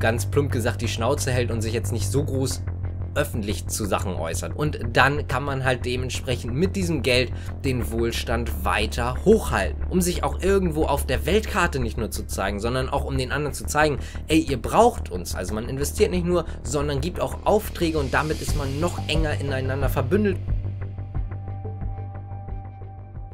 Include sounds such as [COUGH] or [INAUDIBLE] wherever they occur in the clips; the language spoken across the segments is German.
ganz plump gesagt die Schnauze hält und sich jetzt nicht so groß öffentlich zu Sachen äußert. Und dann kann man halt dementsprechend mit diesem Geld den Wohlstand weiter hochhalten, um sich auch irgendwo auf der Weltkarte nicht nur zu zeigen, sondern auch um den anderen zu zeigen, ey, ihr braucht uns. Also man investiert nicht nur, sondern gibt auch Aufträge und damit ist man noch enger ineinander verbündet.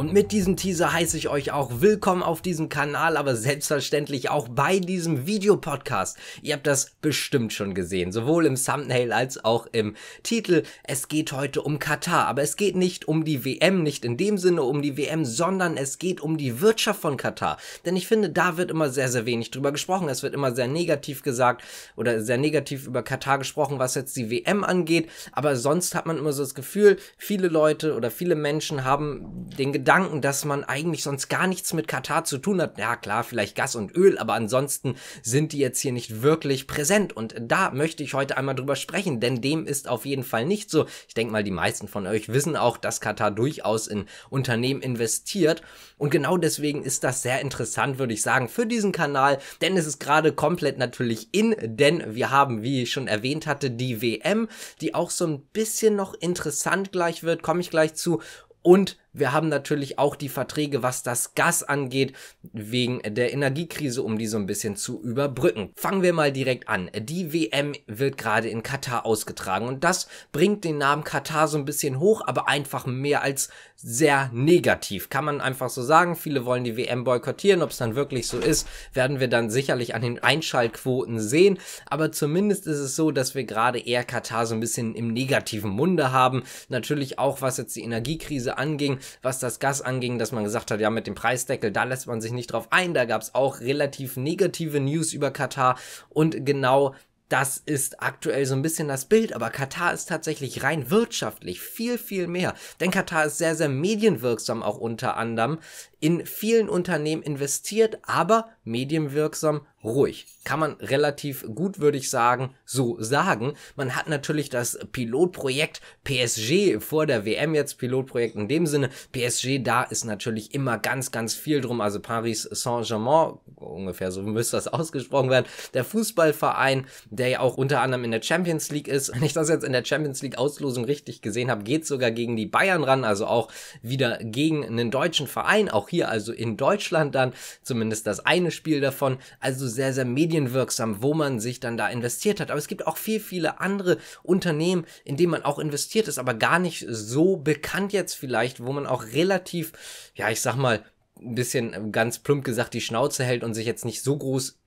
Und mit diesem Teaser heiße ich euch auch willkommen auf diesem Kanal, aber selbstverständlich auch bei diesem Videopodcast. Ihr habt das bestimmt schon gesehen, sowohl im Thumbnail als auch im Titel. Es geht heute um Katar, aber es geht nicht um die WM, nicht in dem Sinne um die WM, sondern es geht um die Wirtschaft von Katar. Denn ich finde, da wird immer sehr, sehr wenig drüber gesprochen. Es wird immer sehr negativ gesagt oder sehr negativ über Katar gesprochen, was jetzt die WM angeht. Aber sonst hat man immer so das Gefühl, viele Leute oder viele Menschen haben den Gedanken, Gedanken, dass man eigentlich sonst gar nichts mit Katar zu tun hat. Ja klar, vielleicht Gas und Öl, aber ansonsten sind die jetzt hier nicht wirklich präsent. Und da möchte ich heute einmal drüber sprechen, denn dem ist auf jeden Fall nicht so. Ich denke mal, die meisten von euch wissen auch, dass Katar durchaus in Unternehmen investiert. Und genau deswegen ist das sehr interessant, würde ich sagen, für diesen Kanal, denn es ist gerade komplett natürlich in, denn wir haben, wie ich schon erwähnt hatte, die WM, die auch so ein bisschen noch interessant gleich wird, komme ich gleich zu. Und wir haben natürlich auch die Verträge, was das Gas angeht, wegen der Energiekrise, um die so ein bisschen zu überbrücken. Fangen wir mal direkt an. Die WM wird gerade in Katar ausgetragen und das bringt den Namen Katar so ein bisschen hoch, aber einfach mehr als sehr negativ. Kann man einfach so sagen. Viele wollen die WM boykottieren. Ob es dann wirklich so ist, werden wir dann sicherlich an den Einschaltquoten sehen. Aber zumindest ist es so, dass wir gerade eher Katar so ein bisschen im negativen Munde haben. Natürlich auch, was jetzt die Energiekrise anging was das Gas anging, dass man gesagt hat, ja, mit dem Preisdeckel, da lässt man sich nicht drauf ein. Da gab es auch relativ negative News über Katar und genau das ist aktuell so ein bisschen das Bild, aber Katar ist tatsächlich rein wirtschaftlich viel, viel mehr. Denn Katar ist sehr, sehr medienwirksam auch unter anderem in vielen Unternehmen investiert, aber medienwirksam ruhig. Kann man relativ gut, würde ich sagen, so sagen. Man hat natürlich das Pilotprojekt PSG vor der WM jetzt, Pilotprojekt in dem Sinne. PSG, da ist natürlich immer ganz, ganz viel drum. Also Paris Saint-Germain, ungefähr so müsste das [LAUGHS] ausgesprochen werden. Der Fußballverein, der ja auch unter anderem in der Champions League ist. Wenn ich das jetzt in der Champions League Auslosung richtig gesehen habe, geht sogar gegen die Bayern ran. Also auch wieder gegen einen deutschen Verein. Auch hier also in Deutschland dann, zumindest das eine Spiel davon, also sehr, sehr medienwirksam, wo man sich dann da investiert hat. Aber es gibt auch viel, viele andere Unternehmen, in denen man auch investiert ist, aber gar nicht so bekannt jetzt vielleicht, wo man auch relativ, ja, ich sag mal, ein bisschen ganz plump gesagt die Schnauze hält und sich jetzt nicht so groß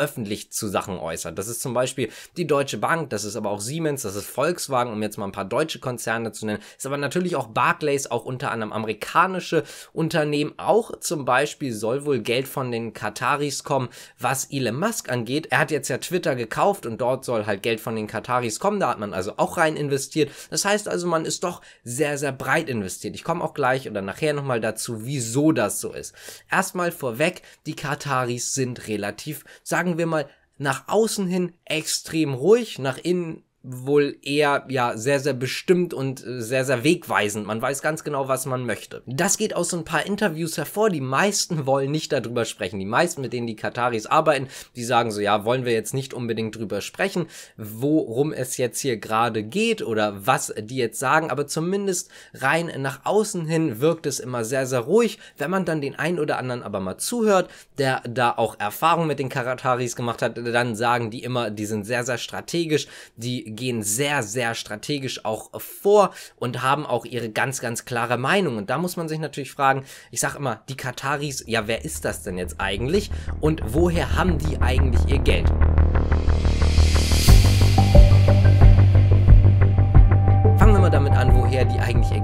öffentlich zu Sachen äußert. Das ist zum Beispiel die Deutsche Bank, das ist aber auch Siemens, das ist Volkswagen, um jetzt mal ein paar deutsche Konzerne zu nennen. Ist aber natürlich auch Barclays, auch unter anderem amerikanische Unternehmen. Auch zum Beispiel soll wohl Geld von den Kataris kommen, was Elon Musk angeht. Er hat jetzt ja Twitter gekauft und dort soll halt Geld von den Kataris kommen. Da hat man also auch rein investiert. Das heißt also, man ist doch sehr, sehr breit investiert. Ich komme auch gleich oder nachher nochmal dazu, wieso das so ist. Erstmal vorweg, die Kataris sind relativ, sagen sagen wir mal, nach außen hin extrem ruhig, nach innen wohl eher ja sehr sehr bestimmt und äh, sehr sehr wegweisend. Man weiß ganz genau, was man möchte. Das geht aus so ein paar Interviews hervor. Die meisten [LAUGHS] wollen nicht darüber sprechen. Die meisten, mit denen die Kataris arbeiten, die sagen so ja, wollen wir jetzt nicht unbedingt drüber sprechen, worum es jetzt hier gerade geht oder was die jetzt sagen, aber zumindest rein nach außen hin wirkt es immer sehr sehr ruhig. Wenn man dann den einen oder anderen aber mal zuhört, der da auch Erfahrung mit den Kataris gemacht hat, dann sagen die immer, die sind sehr sehr strategisch, die gehen sehr, sehr strategisch auch äh, vor und haben auch ihre ganz, ganz klare Meinung. Und da muss man sich natürlich fragen, ich sage immer, die Kataris, ja, wer ist das denn jetzt eigentlich? Und woher haben die eigentlich ihr Geld?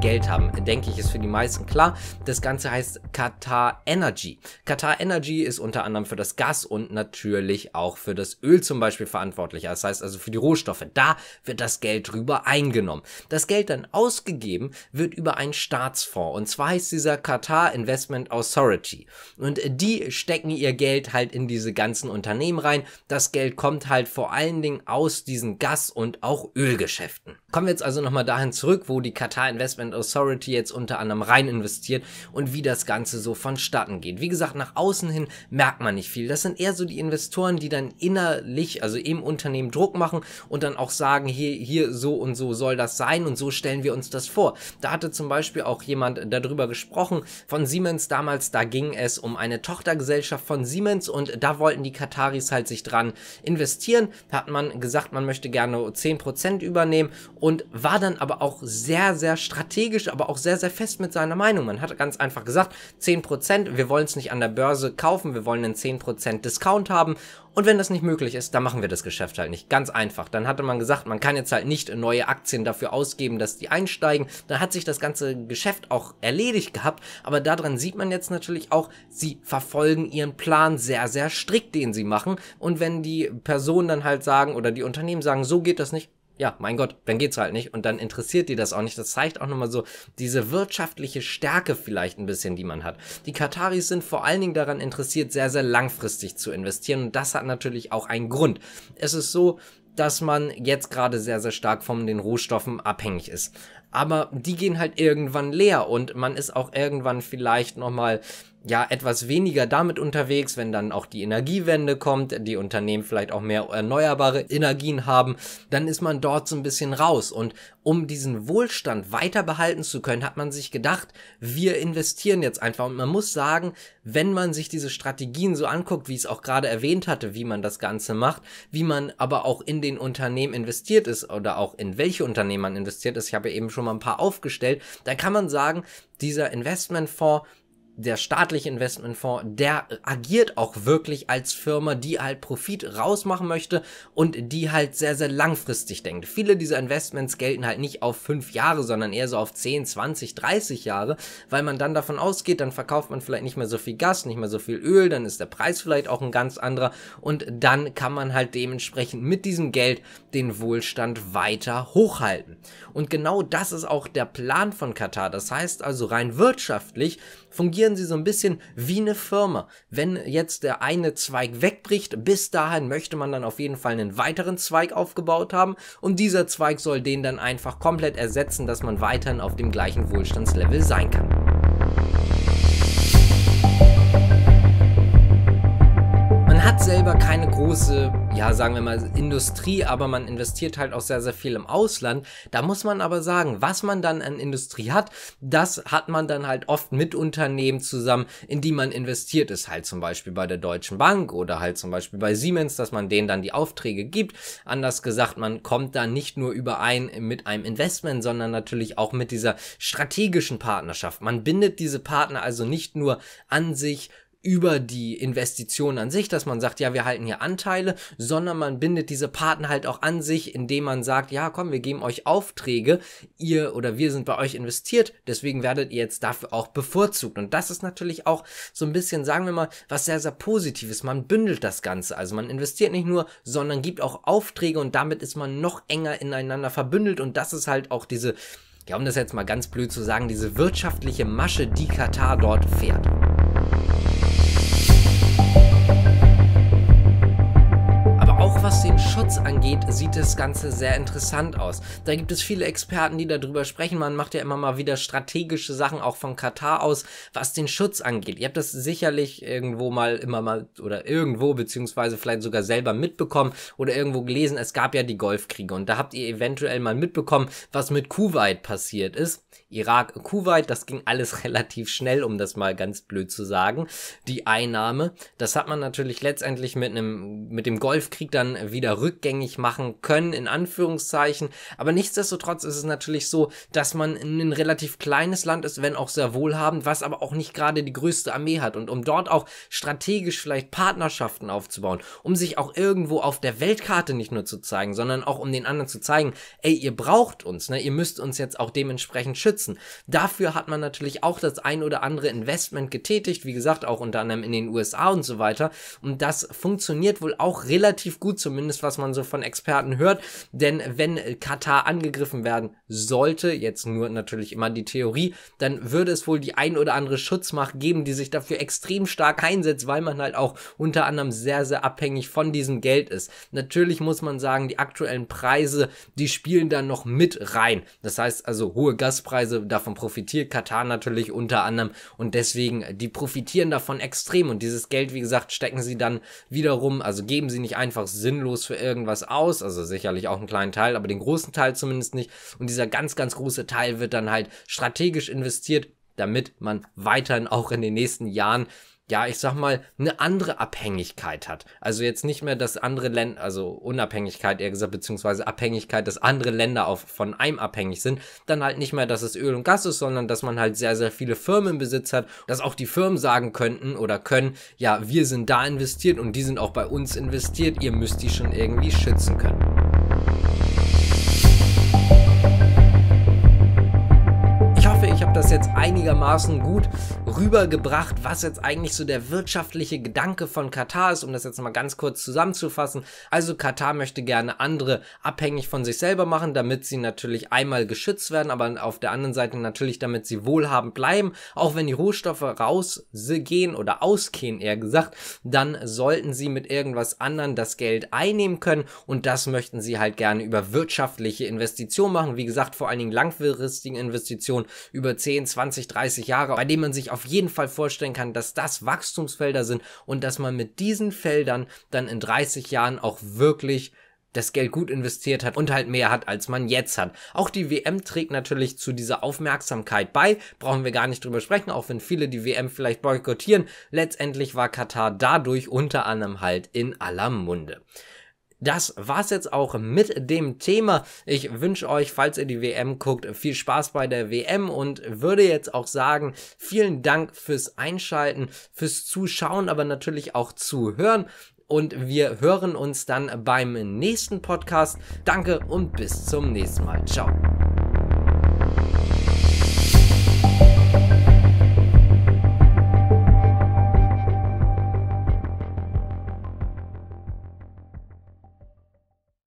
Geld haben, denke ich, ist für die meisten klar. Das Ganze heißt Qatar Energy. Qatar Energy ist unter anderem für das Gas und natürlich auch für das Öl zum Beispiel verantwortlich. Das heißt also für die Rohstoffe. Da wird das Geld drüber eingenommen. Das Geld dann ausgegeben wird über einen Staatsfonds. Und zwar heißt dieser Qatar Investment Authority. Und die stecken ihr Geld halt in diese ganzen Unternehmen rein. Das Geld kommt halt vor allen Dingen aus diesen Gas- und auch Ölgeschäften. Kommen wir jetzt also nochmal dahin zurück, wo die Qatar Investment Authority jetzt unter anderem rein investiert und wie das Ganze so vonstatten geht. Wie gesagt, nach außen hin merkt man nicht viel. Das sind eher so die Investoren, die dann innerlich, also im Unternehmen Druck machen und dann auch sagen, hier, hier, so und so soll das sein und so stellen wir uns das vor. Da hatte zum Beispiel auch jemand darüber gesprochen von Siemens damals, da ging es um eine Tochtergesellschaft von Siemens und da wollten die Kataris halt sich dran investieren. Da hat man gesagt, man möchte gerne 10% übernehmen und war dann aber auch sehr, sehr strategisch, aber auch sehr, sehr fest mit seiner Meinung. Man hat ganz einfach gesagt, 10%, wir wollen es nicht an der Börse kaufen, wir wollen einen 10% Discount haben und wenn das nicht möglich ist, dann machen wir das Geschäft halt nicht. Ganz einfach. Dann hatte man gesagt, man kann jetzt halt nicht neue Aktien dafür ausgeben, dass die einsteigen. Dann hat sich das ganze Geschäft auch erledigt gehabt. Aber daran sieht man jetzt natürlich auch, sie verfolgen ihren Plan sehr, sehr strikt, den sie machen. Und wenn die Personen dann halt sagen oder die Unternehmen sagen, so geht das nicht, ja, mein Gott, dann geht's halt nicht und dann interessiert die das auch nicht. Das zeigt auch nochmal so diese wirtschaftliche Stärke vielleicht ein bisschen, die man hat. Die Kataris sind vor allen Dingen daran interessiert, sehr, sehr langfristig zu investieren und das hat natürlich auch einen Grund. Es ist so, dass man jetzt gerade sehr, sehr stark von den Rohstoffen abhängig ist. Aber die gehen halt irgendwann leer und man ist auch irgendwann vielleicht nochmal ja etwas weniger damit unterwegs, wenn dann auch die Energiewende kommt, die Unternehmen vielleicht auch mehr erneuerbare Energien haben, dann ist man dort so ein bisschen raus. Und um diesen Wohlstand weiter behalten zu können, hat man sich gedacht, wir investieren jetzt einfach. Und man muss sagen, wenn man sich diese Strategien so anguckt, wie ich es auch gerade erwähnt hatte, wie man das Ganze macht, wie man aber auch in den Unternehmen investiert ist oder auch in welche Unternehmen man investiert ist, ich habe eben schon mal ein paar aufgestellt, da kann man sagen, dieser Investmentfonds, der staatliche Investmentfonds, der agiert auch wirklich als Firma, die halt Profit rausmachen möchte und die halt sehr, sehr langfristig denkt. Viele dieser Investments gelten halt nicht auf fünf Jahre, sondern eher so auf 10, 20, 30 Jahre, weil man dann davon ausgeht, dann verkauft man vielleicht nicht mehr so viel Gas, nicht mehr so viel Öl, dann ist der Preis vielleicht auch ein ganz anderer und dann kann man halt dementsprechend mit diesem Geld den Wohlstand weiter hochhalten. Und genau das ist auch der Plan von Katar. Das heißt also rein wirtschaftlich fungiert agieren sie so ein bisschen wie eine Firma. Wenn jetzt der eine Zweig wegbricht, bis dahin möchte man dann auf jeden Fall einen weiteren Zweig aufgebaut haben und dieser Zweig soll den dann einfach komplett ersetzen, dass man weiterhin auf dem gleichen Wohlstandslevel sein kann. hat selber keine große, ja, sagen wir mal, Industrie, aber man investiert halt auch sehr, sehr viel im Ausland. Da muss man aber sagen, was man dann an Industrie hat, das hat man dann halt oft mit Unternehmen zusammen, in die man investiert ist. Halt zum Beispiel bei der Deutschen Bank oder halt zum Beispiel bei Siemens, dass man denen dann die Aufträge gibt. Anders gesagt, man kommt da nicht nur überein mit einem Investment, sondern natürlich auch mit dieser strategischen Partnerschaft. Man bindet diese Partner also nicht nur an sich über die Investition an sich, dass man sagt, ja, wir halten hier Anteile, sondern man bindet diese Partner halt auch an sich, indem man sagt, ja, komm, wir geben euch Aufträge, ihr oder wir sind bei euch investiert, deswegen werdet ihr jetzt dafür auch bevorzugt. Und das ist natürlich auch so ein bisschen, sagen wir mal, was sehr, sehr Positives. Man bündelt das Ganze. Also man investiert nicht nur, sondern gibt auch Aufträge und damit ist man noch enger ineinander verbündelt und das ist halt auch diese, ja, um das jetzt mal ganz blöd zu sagen, diese wirtschaftliche Masche, die Katar dort fährt. sieht das Ganze sehr interessant aus. Da gibt es viele Experten, die darüber sprechen. Man macht ja immer mal wieder strategische Sachen auch von Katar aus, was den Schutz angeht. Ihr habt das sicherlich irgendwo mal immer mal oder irgendwo beziehungsweise vielleicht sogar selber mitbekommen oder irgendwo gelesen. Es gab ja die Golfkriege und da habt ihr eventuell mal mitbekommen, was mit Kuwait passiert ist. Irak, Kuwait, das ging alles [LAUGHS] relativ schnell, um das mal ganz blöd zu sagen. Die Einnahme, das hat man natürlich letztendlich mit einem mit dem Golfkrieg dann wieder rückgängig machen machen können, in Anführungszeichen. Aber nichtsdestotrotz ist es natürlich so, dass man ein relativ kleines Land ist, wenn auch sehr wohlhabend, was aber auch nicht gerade die größte Armee hat. Und um dort auch strategisch vielleicht Partnerschaften aufzubauen, um sich auch irgendwo auf der Weltkarte nicht nur zu zeigen, sondern auch um den anderen zu zeigen, ey, ihr braucht uns, ne? ihr müsst uns jetzt auch dementsprechend schützen. Dafür hat man natürlich auch das ein oder andere Investment getätigt, wie gesagt, auch unter anderem in den USA und so weiter. Und das funktioniert wohl auch relativ gut, zumindest was man so von Experten Experten hört. Denn wenn Katar angegriffen werden sollte, jetzt nur natürlich immer die Theorie, dann würde es wohl die ein oder andere Schutzmacht geben, die sich dafür extrem stark einsetzt, weil man halt auch unter anderem sehr, sehr abhängig von diesem Geld ist. Natürlich muss man sagen, die aktuellen Preise, die spielen dann noch mit rein. Das heißt also hohe Gaspreise, davon profitiert Katar natürlich unter anderem und deswegen, die profitieren davon extrem und dieses Geld, wie gesagt, stecken sie dann wiederum, also geben sie nicht einfach sinnlos für irgendwas aus, groß, also sicherlich auch einen kleinen Teil, aber den großen Teil zumindest nicht. Und dieser ganz, ganz große Teil wird dann halt strategisch investiert, damit man weiterhin auch in den nächsten Jahren ja, ich sag mal, eine andere Abhängigkeit hat. Also jetzt nicht mehr, dass andere Länder, also Unabhängigkeit eher gesagt, beziehungsweise Abhängigkeit, dass andere Länder auf, von einem abhängig sind. Dann halt nicht mehr, dass es Öl und Gas ist, sondern dass man halt sehr, sehr viele Firmen im Besitz hat, dass auch die Firmen sagen könnten oder können, ja, wir sind da investiert und die sind auch bei uns investiert, ihr müsst die schon irgendwie schützen können. jetzt einigermaßen gut rübergebracht, was jetzt eigentlich so der wirtschaftliche Gedanke von Katar ist, um das jetzt mal ganz kurz zusammenzufassen. Also Katar möchte gerne andere abhängig von sich selber machen, damit sie natürlich einmal geschützt werden, aber auf der anderen Seite natürlich, damit sie wohlhabend bleiben. Auch wenn die Rohstoffe rausgehen oder ausgehen, eher gesagt, dann sollten sie mit irgendwas anderem das Geld einnehmen können und das möchten sie halt gerne über wirtschaftliche Investitionen machen. Wie gesagt, vor allen Dingen langfristigen Investitionen über 10, 20, 30 Jahre, bei denen man sich auf jeden Fall vorstellen kann, dass das Wachstumsfelder sind und dass man mit diesen Feldern dann in 30 Jahren auch wirklich das Geld gut investiert hat und halt mehr hat, als man jetzt hat. Auch die WM trägt natürlich zu dieser Aufmerksamkeit bei, brauchen wir gar nicht drüber sprechen, auch wenn viele die WM vielleicht boykottieren. Letztendlich war Katar dadurch unter anderem halt in aller Munde das war's jetzt auch mit dem Thema. Ich wünsche euch, falls ihr die WM guckt, viel Spaß bei der WM und würde jetzt auch sagen, vielen Dank fürs Einschalten, fürs Zuschauen, aber natürlich auch zuhören. Und wir hören uns dann beim nächsten Podcast. Danke und bis zum nächsten Mal. Ciao.